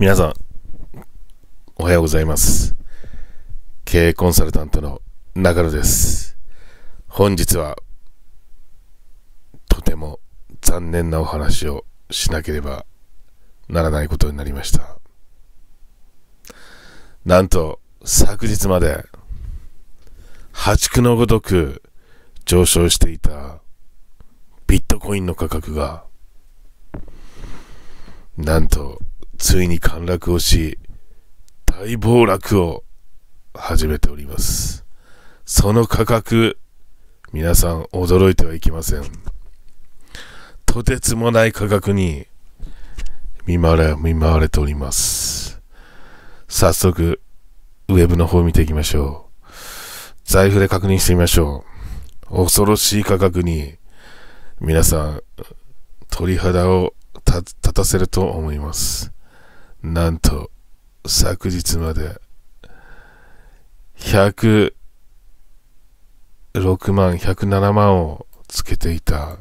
皆さん、おはようございます。経営コンサルタントの中野です。本日は、とても残念なお話をしなければならないことになりました。なんと、昨日まで、破竹のごとく上昇していたビットコインの価格が、なんと、ついに陥落をし、大暴落を始めております。その価格、皆さん驚いてはいけません。とてつもない価格に見舞われ、見舞われております。早速、ウェブの方を見ていきましょう。財布で確認してみましょう。恐ろしい価格に、皆さん、鳥肌を立たせると思います。なんと、昨日まで、106万、107万をつけていた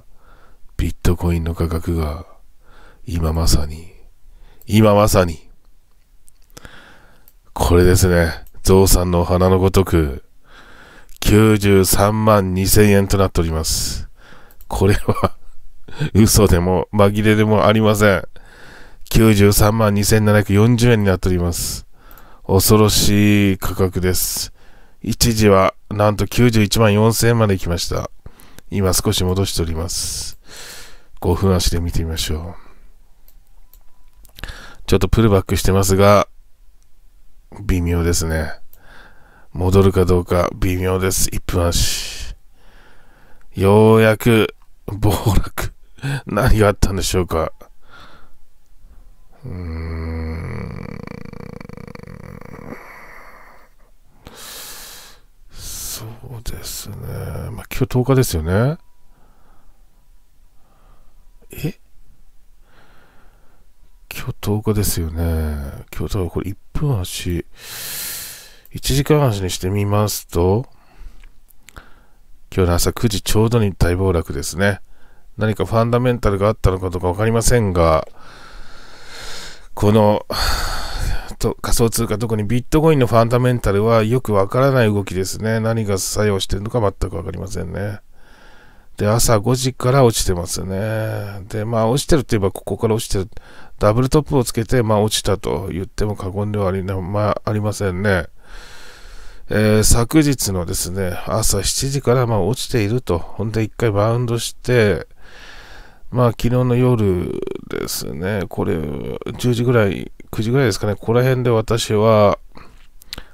ビットコインの価格が、今まさに、今まさに、これですね、ゾウさんのお花のごとく、93万2000円となっております。これは嘘でも紛れでもありません。93万2740円になっております。恐ろしい価格です。一時はなんと91万4000円まで行きました。今少し戻しております。5分足で見てみましょう。ちょっとプルバックしてますが、微妙ですね。戻るかどうか微妙です。1分足。ようやく暴落。何があったんでしょうか。うーんそうですね。まあ、今日10日ですよね。え今日10日ですよね。今日、だからこれ1分足、1時間足にしてみますと、今日の朝9時ちょうどに大暴落ですね。何かファンダメンタルがあったのかどうか分かりませんが、この と仮想通貨、特にビットコインのファンダメンタルはよくわからない動きですね。何が作用してるのか全く分かりませんね。で、朝5時から落ちてますね。で、まあ落ちてるといえばここから落ちてる。ダブルトップをつけて、まあ落ちたと言っても過言ではあり,、まあ、ありませんね。えー、昨日のですね、朝7時からまあ落ちていると。ほんで一回バウンドして、まあ、昨日の夜ですね、これ、10時ぐらい、9時ぐらいですかね、ここら辺で私は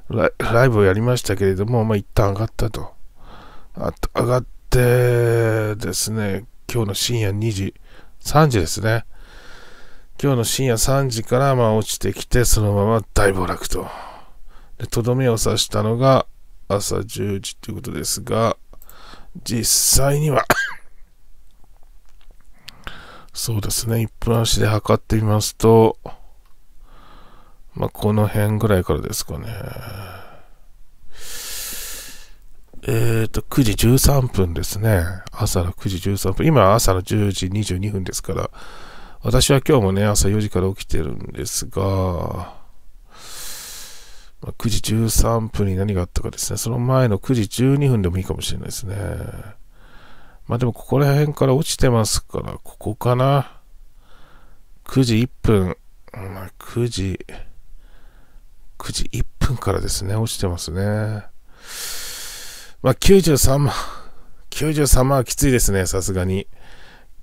ラ、ライブをやりましたけれども、まあ、一旦上がったと。あ上がってですね、今日の深夜2時、3時ですね。今日の深夜3時から、まあ、落ちてきて、そのまま大暴落と。で、とどめを刺したのが朝10時ということですが、実際にはそうですね、1分足で測ってみますと、まあ、この辺ぐらいからですかね。えっ、ー、と、9時13分ですね。朝の9時13分。今朝の10時22分ですから、私は今日もね、朝4時から起きてるんですが、ま9時13分に何があったかですね。その前の9時12分でもいいかもしれないですね。まあでもここら辺から落ちてますから、ここかな。9時1分。まあ、9時、9時1分からですね、落ちてますね。まあ93万、93万はきついですね、さすがに。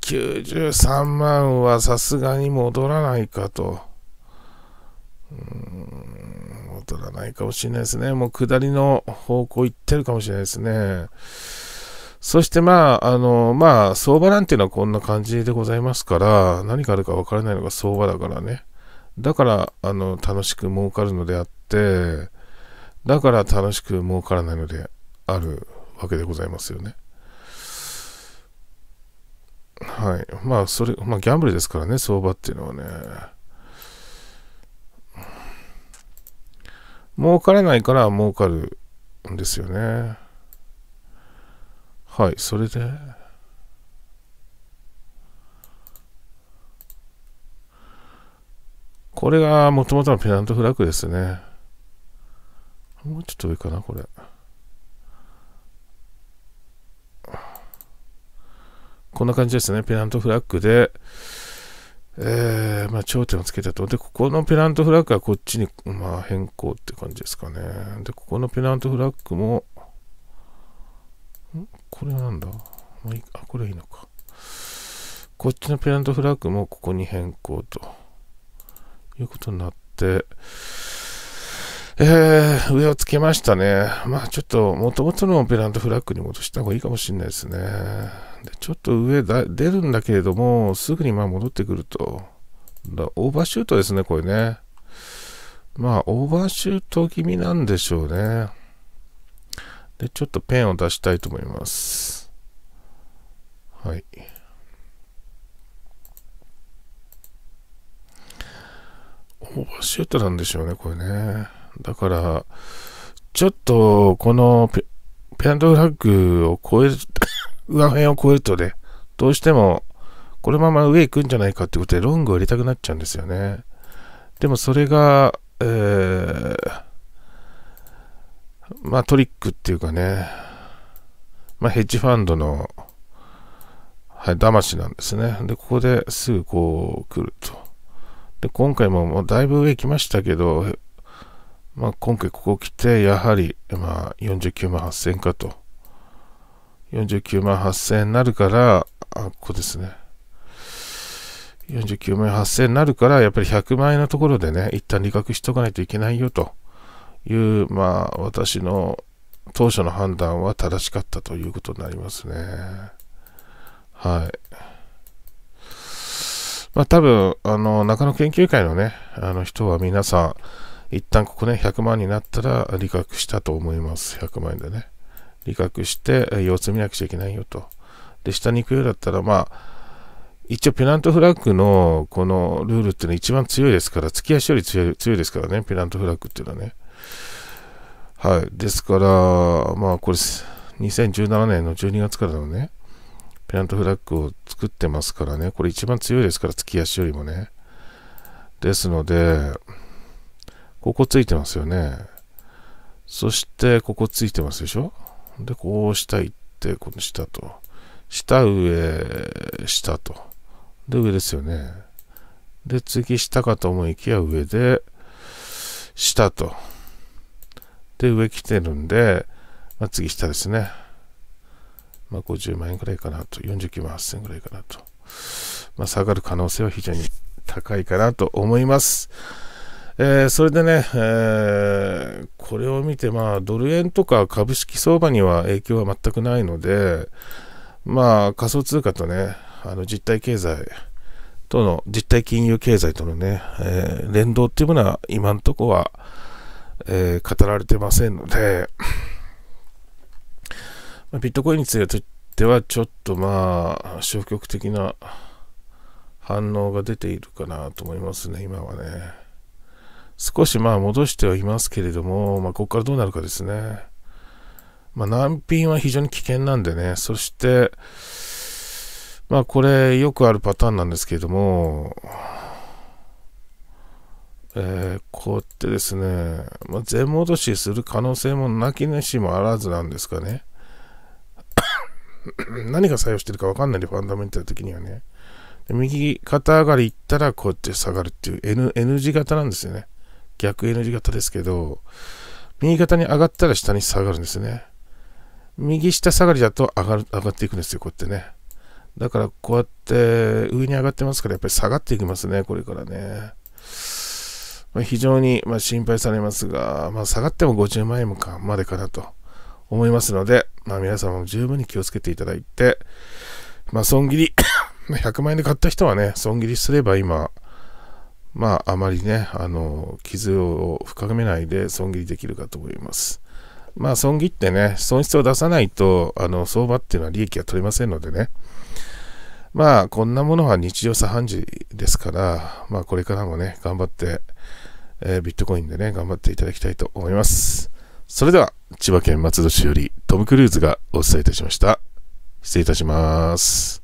93万はさすがに戻らないかと。うーん、戻らないかもしれないですね。もう下りの方向行ってるかもしれないですね。そしてまあ、あの、まあ、相場なんていうのはこんな感じでございますから、何があるかわからないのが相場だからね。だから、あの、楽しく儲かるのであって、だから楽しく儲からないのであるわけでございますよね。はい。まあ、それ、まあ、ギャンブルですからね、相場っていうのはね。儲からないから儲かるんですよね。はい、それで、これがもともとのペナントフラッグですね。もうちょっと上かな、これ。こんな感じですね。ペナントフラッグで、えー、まあ、頂点をつけたと。で、ここのペナントフラッグはこっちに、まあ、変更って感じですかね。で、ここのペナントフラッグも、これはなんだまあいいあ、これはいいのか。こっちのペナントフラッグもここに変更ということになって、えー、上をつけましたね。まあちょっと元々のペナントフラッグに戻した方がいいかもしれないですね。でちょっと上だ出るんだけれども、すぐにま戻ってくると。だオーバーシュートですね、これね。まあオーバーシュート気味なんでしょうね。で、ちょっとペンを出したいと思います。はい。オーバーシュートなんでしょうね、これね。だから、ちょっと、このペ、ペアンドフラッグを超える、上辺を超えるとね、どうしても、このまま上行くんじゃないかってことで、ロングを入れたくなっちゃうんですよね。でもそれが、えー、まあトリックっていうかね、まあヘッジファンドの、はい、騙しなんですね。で、ここですぐこう来ると。で、今回ももうだいぶ上来ましたけど、まあ今回ここ来て、やはり、まあ49万8000かと。49万8000になるから、あ、ここですね。49万8000になるから、やっぱり100万円のところでね、一旦利確しておかないといけないよと。いう、まあ、私の当初の判断は正しかったということになりますね。はい。まあ、多分、あの、中野研究会のね、あの人は皆さん、一旦ここね、100万になったら理学したと思います。100万円でね。理学して、様子見なくちゃいけないよと。で、下に行くようだったら、まあ、一応ペナントフラッグのこのルールっていうのは一番強いですから、突き足より強いですからね、ペナントフラッグっていうのはね。はい。ですから、まあこれ、2017年の12月からのね、ペナントフラッグを作ってますからね、これ一番強いですから、月足よりもね。ですので、ここついてますよね。そして、ここついてますでしょで、こう下行って、この下と。下、上、下と。で、上ですよね。で、次、下かと思いきや上で、下と。で、上来てるんで、まあ、次下ですね。まあ、50万円ぐらいかなと、49万8000円ぐらいかなと。まあ、下がる可能性は非常に高いかなと思います。えー、それでね、えー、これを見て、まあ、ドル円とか株式相場には影響は全くないので、まあ、仮想通貨とね、あの実体経済との、実体金融経済とのね、えー、連動っていうものは今のところはえー、語られてませんので、ビットコインについてはちょっとまあ消極的な反応が出ているかなと思いますね、今はね。少しまあ戻してはいますけれども、まあ、ここからどうなるかですね。まあ、難品は非常に危険なんでね、そして、まあ、これよくあるパターンなんですけれども、えー、こうやってですね、まあ、全戻しする可能性もなきにしもあらずなんですかね。何が作用してるか分かんないで、ファンダメンタル的にはね。右肩上がりいったら、こうやって下がるっていう N, N 字型なんですよね。逆 N 字型ですけど、右肩に上がったら下に下がるんですよね。右下下がりだと上がる上がっていくんですよ、こうやってね。だからこうやって上に上がってますから、やっぱり下がっていきますね、これからね。ま非常にま心配されますが、まあ、下がっても50万円もかまでかなと思いますので、まあ、皆様も十分に気をつけていただいて、まあ、損切り100 万円で買った人はね、損切りすれば今、まあ、あまりね、あの、傷を深めないで損切りできるかと思います。まあ、損切ってね、損失を出さないと、あの、相場っていうのは利益が取れませんのでね。まあ、こんなものは日常茶飯事ですから、まあ、これからもね、頑張って、えー、ビットコインでね、頑張っていただきたいと思います。それでは、千葉県松戸市よりトム・クルーズがお伝えいたしました。失礼いたします。